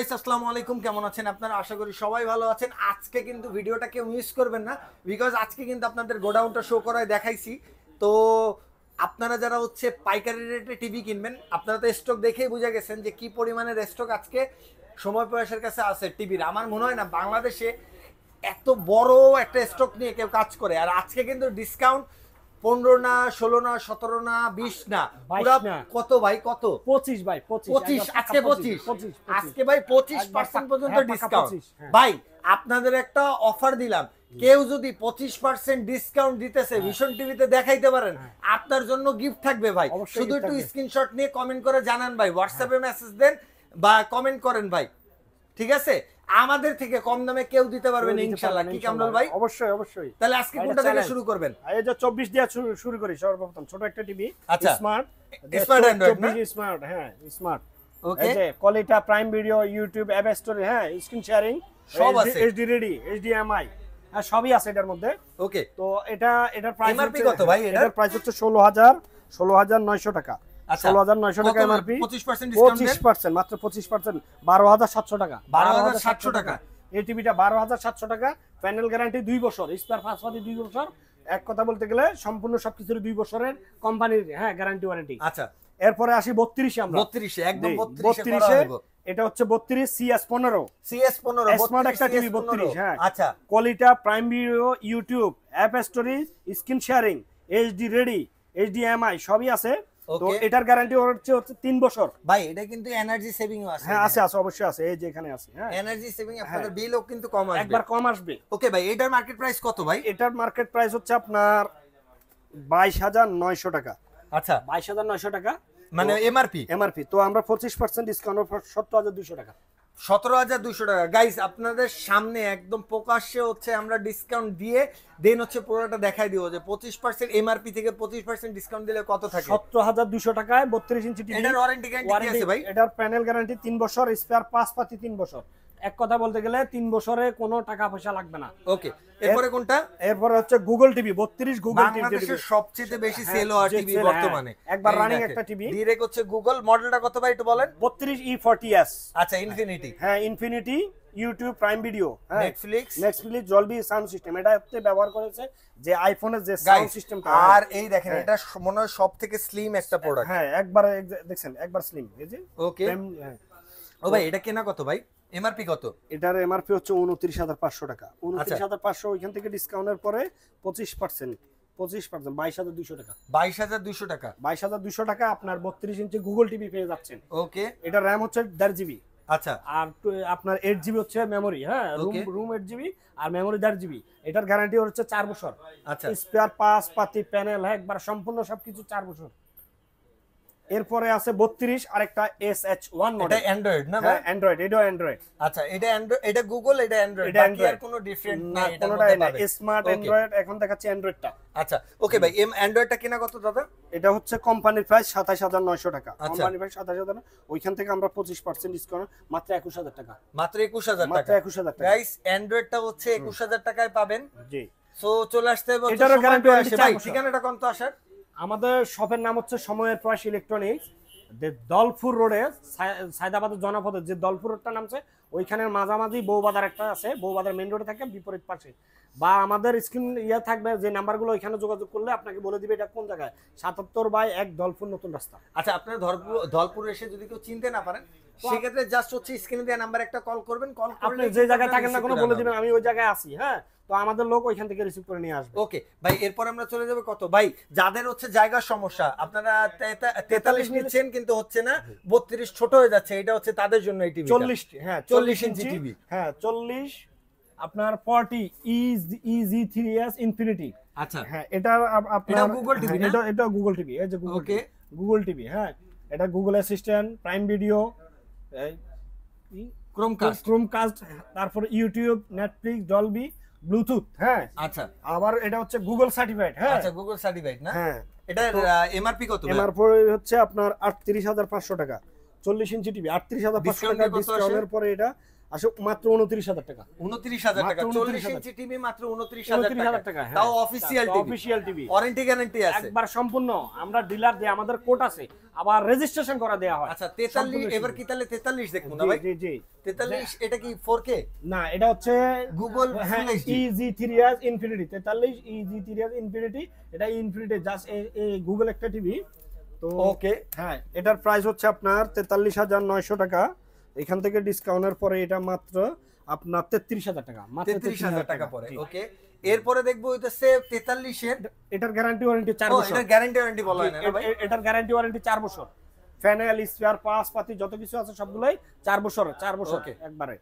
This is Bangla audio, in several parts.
আসসালামু আলাইকুম কেমন আছেন আপনারা আশা করি সবাই ভালো আছেন আজকে কিন্তু ভিডিওটা কেউ মিস করবেন না বিকজ আজকে কিন্তু আপনাদের গোডাউনটা শো করায় দেখাইছি তো আপনারা যারা হচ্ছে পাইকারি রেটে টিভি কিনবেন আপনারা তো স্টক দেখেই বুঝে গেছেন যে কি পরিমাণের স্টক আজকে সময় প্রয়াসের কাছে আছে টিভির আমার মনে হয় না বাংলাদেশে এত বড় একটা স্টক নিয়ে কেউ কাজ করে আর আজকে কিন্তু ডিসকাউন্ট পনেরো না ষোলো না সতেরো না বিশ না কত ভাই কত পঁচিশ ভাই পঁচিশ আজকে পঁচিশ আজকে ভাই পঁচিশ পার্সেন্ট পর্যন্ত ডিসকাউন্ট হ্যাঁ, হ্যাঁ। ভাই আপনাদের একটা অফার দিলাম কেউ যদি পঁচিশ পার্সেন্ট ডিসকাউন্ট দিতেছে ভীষণ হ্যাঁ। টিভিতে দেখাইতে পারেন আপনার জন্য গিফট থাকবে ভাই শুধু একটু স্ক্রিনশট নিয়ে কমেন্ট করে জানান ভাই হোয়াটসঅ্যাপে মেসেজ দেন বা কমেন্ট করেন ভাই ঠিক আছে আমাদের থেকে কম দামে কেউ দিতে পারবেন না ইনশাআল্লাহ কি কামরুল ভাই অবশ্যই অবশ্যই তাহলে আজকে আচ্ছা, কোনটা থেকে শুরু করবেন আচ্ছা, এই যে 24 দিয়ে শুরু করি সর্বপ্রথম ছোট একটা টিভি আচ্ছা। স্মার্ট স্মার্ট অ্যান্ড্রয়েড স্মার্ট হ্যাঁ স্মার্ট ওকে এই যে কলিটা Prime Video YouTube app store হ্যাঁ স্ক্রিন শেয়ারিং সব আছে এইচডি রেডি এইচডিএমআই হ্যাঁ সবই আছে এটার মধ্যে ওকে তো এটা এটার প্রাইস কত ভাই এটার প্রাইস হচ্ছে 16000 16900 টাকা আচ্ছা, পঁচিশ পার্সেন্ট বারো হাজার সাতশো টাকা বারো হাজার সাতশো টাকা বারো হাজার সাতশো টাকা গ্যারান্টি দুই বছর এক কথা বলতে গেলে সম্পূর্ণ দুই বছরের কোম্পানির হ্যাঁ গ্যারান্টি আচ্ছা। এরপরে আসি বত্রিশে বত্রিশে একদম এটা হচ্ছে বত্রিশ পনেরো পনেরো স্মার্ট টিভি বত্রিশ হ্যাঁ Prime Video YouTube app screen sharing HD ready আই সবই আছে এনার্জি সেভিং আছে হ্যাঁ বিলও হ্যাঁ। হ্যাঁ। কিন্তু কম একবার কম আসবে ওকে ভাই এটার মার্কেট প্রাইস কত ভাই এটার মার্কেট প্রাইস হচ্ছে আপনার 22900 টাকা আচ্ছা 22900 টাকা মানে এমআরপি এমআরপি তো আমরা পঁচিশ পার্সেন্ট ডিসকাউন্ট সত্তর হাজার দুশো টাকা সতেরো হাজার দুশো টাকা গাইস আপনাদের সামনে একদম প্রকাশ্যে হচ্ছে আমরা ডিসকাউন্ট দিয়ে দেন হচ্ছে পুরোটা দেখাই দিব যে পঁচিশ পার্সেন্ট এমআরপি থেকে পঁচিশ পার্সেন্ট ডিসকাউন্ট দিলে কত থাকে সতেরো হাজার দুশো টাকায় বত্রিশ ইঞ্চি এটার ওয়ারেন্টি গ্যারান্টি আছে ভাই এটার প্যানেল গ্যারান্টি তিন বছর স্পেয়ার পাঁচ পাতি তিন বছর এক কথা বলতে গেলে তিন বছরে কোনো টাকা পয়সা লাগবে না ওকে এরপরে কোনটা এরপরে হচ্ছে গুগল টিভি 32 গুগল টিভি বাংলাদেশের সবচেয়ে বেশি সেল হওয়া টিভি বর্তমানে হ্যাঁ। একবার রানিং একটা টিভি ডিরেক হচ্ছে গুগল মডেলটা কত ভাই একটু বলেন 32E40S আচ্ছা ইনফিনিটি হ্যাঁ infinity YouTube Prime Video Netflix Netflix Dolby sound system এটা হচ্ছে ব্যবহার করেছে যে আইফোনের যে সাউন্ড সিস্টেমটা আর এই দেখেন হ্যাঁ। এটা মনে হয় সব থেকে স্লিম একটা প্রোডাক্ট হ্যাঁ একবার একবার স্লিম এই যে ওকে ও ভাই এটা কেনা কত ভাই এমআরপি কত এটার এমআরপি হচ্ছে উনত্রিশ হাজার পাঁচশো টাকা উনত্রিশ হাজার পাঁচশো ওইখান থেকে ডিসকাউন্টের পরে পঁচিশ পার্সেন্ট বাইশ হাজার টাকা বাইশ হাজার দুশো টাকা আপনার বত্রিশ ইঞ্চি গুগল টিভি পেয়ে যাচ্ছেন ওকে এটা র্যাম হচ্ছে জিবি আচ্ছা আর আপনার এইট জিবি হচ্ছে মেমোরি হ্যাঁ রুম এইট জিবি আর জিবি এটার গ্যারান্টি হচ্ছে চার বছর আচ্ছা হ্যাঁ, সম্পূর্ণ সবকিছু চার বছর এরপরে আছে 32 আরেকটা SH1 মডেল এটা Android না ভাই হ্যাঁ, Android এটা Android আচ্ছা এটা Android এটা Google এটা Android বাকি আর কোনো ডিফারেন্ট না এটা না স্মার্ট Android এখন দেখাচ্ছি Androidটা আচ্ছা ওকে ভাই এম Androidটা কেনা কত দাদা এটা হচ্ছে কোম্পানির প্রাইস 27900 টাকা আচ্ছা। কোম্পানির প্রাইস 27900 ওইখান থেকে আমরা 25% ডিসকাউন্ট মাত্র 21000 টাকা মাত্র 21000 টাকা মাত্র 21000 টাকা গাইস Androidটা হচ্ছে 21000 টাকায় পাবেন জি সো চলে আসতে হবে এটারও গ্যারান্টি আছে ভাই ঠিকানাটা কত তো আসার আমাদের শপের নাম হচ্ছে সময়ের প্রয়াস ইলেকট্রনিক্স দলপুর রোডে সায়দাবাদের জনপদের যে দলপুর রোডটা নামছে ওইখানের মাঝামাঝি বউবাজার একটা আছে বউবাজার মেন রোডে থাকে বিপরীত পাশে বা আমাদের স্ক্রিন ইয়ে থাকবে যে নাম্বারগুলো ওইখানে যোগাযোগ করলে আপনাকে বলে দিবে এটা কোন জায়গায় সাতাত্তর বাই এক দলপুর নতুন রাস্তা আচ্ছা আপনার ধলপুর ধলপুর এসে যদি কেউ চিনতে না পারেন সেক্ষেত্রে জাস্ট হচ্ছে স্ক্রিনে দেওয়া নাম্বার একটা কল করবেন কল আপনি যে জায়গায় থাকেন না কোনো বলে দিবেন আমি ওই জায়গায় আছি হ্যাঁ তো আমাদের লোক ওইখান থেকে রিসিভ করে নিয়ে আসবে ওকে ভাই এরপর আমরা চলে যাবো কত ভাই যাদের হচ্ছে জায়গার সমস্যা আপনারা তেতাল্লিশ নিচ্ছেন কিন্তু হচ্ছে না বত্রিশ ছোট হয়ে যাচ্ছে এটা হচ্ছে তাদের জন্য এই টিভি চল্লিশ হ্যাঁ চল্লিশ ইঞ্চি টিভি হ্যাঁ চল্লিশ আপনার forty is easy three S infinity আচ্ছা হ্যাঁ এটা আপনার গুগল টিভি এটা এটা গুগল টিভি এই যে গুগল ওকে গুগল টিভি হ্যাঁ এটা Google Assistant Prime Video Chromecast Chromecast তারপর ইউটিউব নেটফ্লিক্স ডলবি ব্লুটুথ হ্যাঁ আচ্ছা আবার এটা হচ্ছে গুগল সার্টিফাইড হ্যাঁ আচ্ছা গুগল সার্টিফাইড না হ্যাঁ এটা এমআরপি কত এমআরপি হচ্ছে আপনার 38500 টাকা চল্লিশ ইঞ্চি টিভি 38500 টাকা ডিসকাউন্টের পরে এটা আসলে মাত্র উনত্রিশ হাজার টাকা উনত্রিশ হাজার টাকা চল্লিশ ইঞ্চি টিভি মাত্র উনত্রিশ হাজার টাকা হ্যাঁ। তাও official TV official TV warranty guarantee আছে একবার সম্পূর্ণ আমরা ডিলার দিয়ে আমাদের কোট আছে আবার রেজিস্ট্রেশন করা দেয়া হয় আচ্ছা 43 এবার কি তাহলে 43 দেখুন না ভাই জি জি 43 এটা কি 4K না এটা হচ্ছে গুগল হ্যাঁ easy 3 years infinity 43 easy 3 years infinity এটা ইনফিনিটি জাস্ট এই গুগল একটা টিভি তো ওকে হ্যাঁ এটার প্রাইস হচ্ছে আপনার তেতাল্লিশ হাজার নয়শো টাকা এখান থেকে ডিসকাউন্টের পরে এটা মাত্র আপনার তেত্রিশ হাজার টাকা তেত্রিশ হাজার টাকা পরে ওকে এরপরে দেখবো হইতেছে তেতাল্লিশের এটার গ্যারান্টি ওয়ারেন্টি চার বছর এটার গ্যারান্টি ওয়ারেন্টি বলা হয় না ভাই এটার গ্যারান্টি ওয়ারেন্টি চার বছর ফ্যানেল স্পেয়ার পাস পাতি যত কিছু আছে সবগুলোই চার বছর চার বছর একবারে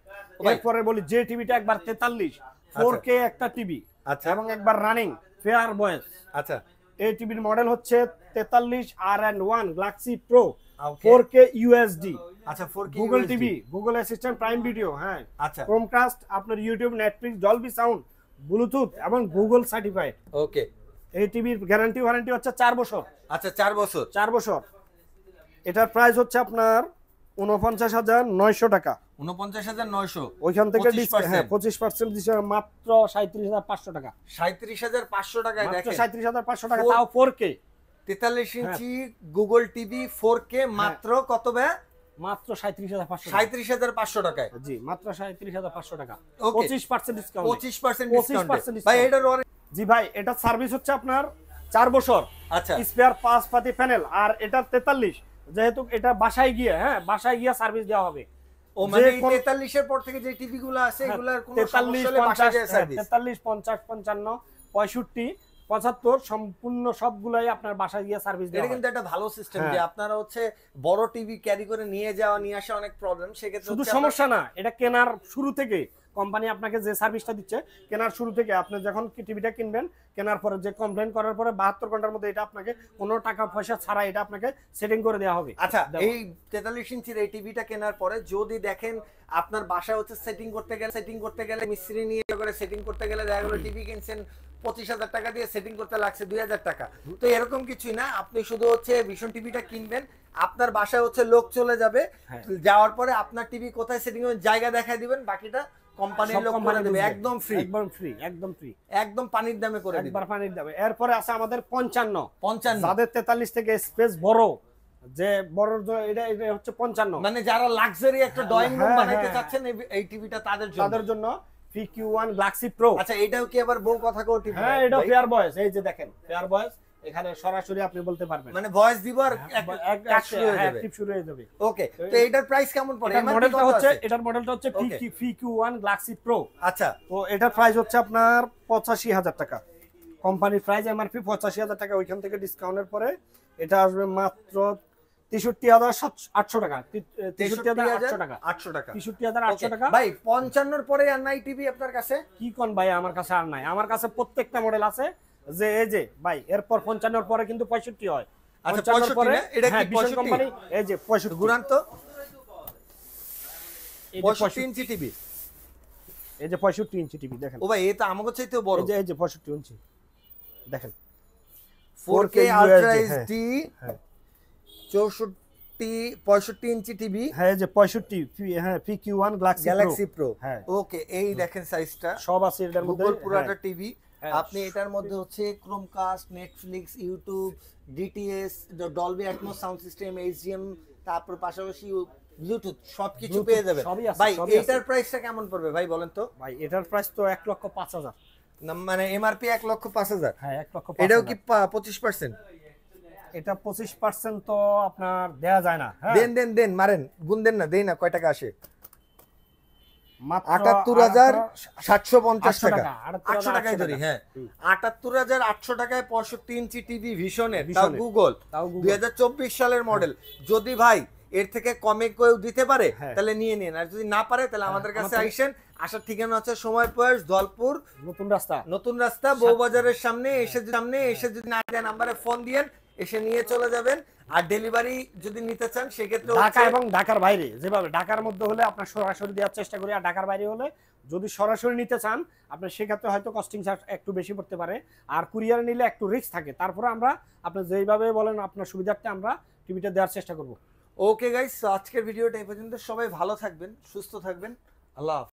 এরপরে বলি যে টিভিটা একবার তেতাল্লিশ ফোর আচ্ছা। কে একটা টিভি আচ্ছা এবং একবার রানিং ফেয়ার বয়েস আচ্ছা এই টিভির মডেল হচ্ছে তেতাল্লিশ আর and one galaxy pro four K USD আচ্ছা 4K Google TV Google Assistant Prime Video হ্যাঁ আচ্ছা ক্রোমকাস্ট আপনার YouTube Netflix Dolby sound Bluetooth এবং গুগল সার্টিফাইড ওকে এই টিভির গ্যারান্টি ওয়ারেন্টি হচ্ছে 4 বছর আচ্ছা 4 বছর 4 বছর এটার প্রাইস হচ্ছে আপনার উনপঞ্চাশ হাজার নয়শো টাকা উনপঞ্চাশ হাজার নয়শো ওইখান থেকে হ্যাঁ পঁচিশ পার্সেন্ট দিচ্ছে মাত্র সাঁত্রিশ হাজার পাঁচশো টাকা সাঁত্রিশ হাজার পাঁচশো টাকা সাঁত্রিশ হাজার পাঁচশো টাকা তাও ফোর কে তেতাল্লিশ ইঞ্চি গুগল টিভি ফোর কে মাত্র কত ব্যয় মাত্র সাঁত্রিশ হাজার পাঁচশো সাঁত্রিশ হাজার পাঁচশো টাকায় জি মাত্র সাঁত্রিশ হাজার পাঁচশো টাকা পঁচিশ পার্সেন্ট ডিসকাউন্ট পার্সেন্ট পঁচিশ পার্সেন্ট ভাই এটার জি ভাই এটা সার্ভিস হচ্ছে আপনার চার বছর আচ্ছা স্পেয়ার পাঁচ পাতি প্যানেল আর এটা তেতাল্লিশ যেহেতু এটা বাসায় গিয়ে হ্যাঁ বাসায় গিয়ে সার্ভিস দেওয়া হবে তেতাল্লিশ মানে 43 এর পর থেকে যে টিভি গুলো আছে হ্যাঁ, এগুলার কোনো 43 50 45 পঁচাত্তর সম্পূর্ণ সবগুলাই আপনার গিয়ে সার্ভিস কিন্তু একটা ভালো সিস্টেম যে হ্যাঁ। আপনারা হচ্ছে বড় টিভি ক্যারি করে নিয়ে যাওয়া নিয়ে আসা অনেক প্রবলেম সেক্ষেত্রে শুধু সমস্যা না এটা কেনার শুরু থেকে কোম্পানি আপনাকে যে সার্ভিসটা দিচ্ছে কেনার শুরু থেকে আপনি যখন টিভিটা কিনবেন কেনার পরে যে কমপ্লেন করার পরে বাহাত্তর ঘন্টার মধ্যে এটা আপনাকে কোনো টাকা পয়সা ছাড়া এটা আপনাকে সেটিং করে দেওয়া হবে আচ্ছা এই তেতাল্লিশ ইঞ্চির এই টিভিটা কেনার পরে যদি দেখেন আপনার বাসায় হচ্ছে সেটিং করতে গেলে সেটিং করতে গেলে মিস্ত্রি নিয়ে করে সেটিং করতে গেলে দেখা গেলো টিভি কিনছেন পঁচিশ হাজার টাকা দিয়ে সেটিং করতে লাগছে দুই হাজার টাকা তো এরকম কিছুই না আপনি শুধু হচ্ছে ভীষণ টিভিটা কিনবেন আপনার বাসায় হচ্ছে লোক চলে যাবে হ্যাঁ। যাওয়ার পরে আপনার টিভি কোথায় সেটিং জায়গা দেখায় দিবেন বাকিটা কোম্পানির লোক দেবে একদম ফ্রি একদম ফ্রি একদম ফ্রি একদম পানির দামে করে পানির দামে এরপরে আছে আমাদের পঞ্চান্ন 55 যাদের থেকে স্পেস বড় যে বড় এটা এটা হচ্ছে পঞ্চান্ন মানে যারা লাক্সারি একটা ড্রয়িং হ্যাঁ, রুম বানাইতে হ্যাঁ। চাচ্ছেন এই টিভিটা তাদের জন্য তাদের জন্য PQ1 Galaxy Pro আচ্ছা এটাও কি আবার বউ কথা কও হ্যাঁ এটা ফেয়ার এই যে দেখেন ফেয়ার এখানে সরাসরি আপনি বলতে পারবেন মানে ভয়েস হ্যাঁ, হ্যাঁ, শুরু হয়ে যাবে টিপ শুরু হয়ে যাবে ওকে তো এটার প্রাইস কেমন পড়ে মডেলটা হচ্ছে এটার মডেলটা হচ্ছে PQ1 Galaxy Pro আচ্ছা তো এটার প্রাইস হচ্ছে আপনার 85000 টাকা কোম্পানির প্রাইস এমআরপি 85000 টাকা ওইখান থেকে ডিসকাউন্টের পরে এটা আসবে মাত্র তেষট্টি হাজার আটশো টাকা তেষট্টি হাজার আটশো টাকা আটশো টাকা তেষট্টি হাজার আটশো টাকা ভাই পঞ্চান্নর পরে আর নাই টিভি আপনার কাছে কি কন ভাই আমার কাছে আর নাই আমার কাছে প্রত্যেকটা মডেল আছে যে এই যে ভাই এরপর পঞ্চান্নর পরে কিন্তু পঁয়ষট্টি হয় আচ্ছা, হ্যাঁ, এই যে পঁয়ষট্টি গুণান তো পঁয়ষট্টি ইঞ্চি টিভি এই যে পঁয়ষট্টি ইঞ্চি টিভি দেখেন ও ভাই এটা আমাকে চাইতেও বড় এই যে পঁয়ষট্টি ইঞ্চি দেখেন ফোর কে আলট্রা এইচডি চৌষট্টি পঁয়ষট্টি ইঞ্চি টিভি হ্যাঁ পঁয়ষট্টি হ্যাঁ, হ্যাঁ। সব আছে হ্যাঁ। হ্যাঁ। আপনি এটার মধ্যে হচ্ছে Chromecast Netflix YouTube DTS Dolby Atmos sound system HDM তারপর পাশাপাশি ব্লুটুথ সবকিছু পেয়ে যাবে ভাই এটার প্রাইসটা কেমন পড়বে ভাই বলেন তো ভাই এটার প্রাইস তো এক লক্ষ পাঁচ হাজার মানে এমআরপি এক লক্ষ পাঁচ হাজার হ্যাঁ এক লক্ষ এটাও কি পঁচিশ পার্সেন্ট এটা 25% তো আপনার যায় না হ্যাঁ? দেন দেন দেন মারেন দেন না দেই না কয় টাকা আসে আটাত্তর হাজার সাতশো পঞ্চাশ টাকা আটশো টাকায় ধরি হ্যাঁ আটাত্তর হাজার আটশো টাকায় পঁয়ষট্টি ইঞ্চি টিভি গুগল দুই হাজার চব্বিশ সালের মডেল যদি ভাই এর থেকে কমে কেউ দিতে পারে হ্যাঁ। তাহলে নিয়ে নিন আর যদি না পারে তাহলে হ্যাঁ, আমাদের কাছে আইসেন আসার ঠিকানা হচ্ছে সময় প্রয়াস দলপুর নতুন রাস্তা নতুন রাস্তা বউবাজারের সামনে এসে সামনে এসে যদি না দেন নাম্বারে ফোন দিয়েন এসে নিয়ে চলে যাবেন আর ডেলিভারি যদি নিতে চান সেক্ষেত্রে ঢাকা এবং ঢাকার বাইরে যেভাবে ঢাকার মধ্যে হলে আপনার সরাসরি দেওয়ার চেষ্টা করি আর ঢাকার বাইরে হলে যদি সরাসরি নিতে চান আপনার সেক্ষেত্রে হয়তো কস্টিং চার্জ একটু বেশি পড়তে পারে আর কুরিয়ার নিলে একটু রিস্ক থাকে তারপরে আমরা আপনি যেইভাবে বলেন আপনার সুবিধার্থে আমরা টিভিটা দেওয়ার চেষ্টা করব ওকে গাইস আজকের ভিডিওটা এই পর্যন্ত সবাই ভালো থাকবেন সুস্থ থাকবেন আল্লাহ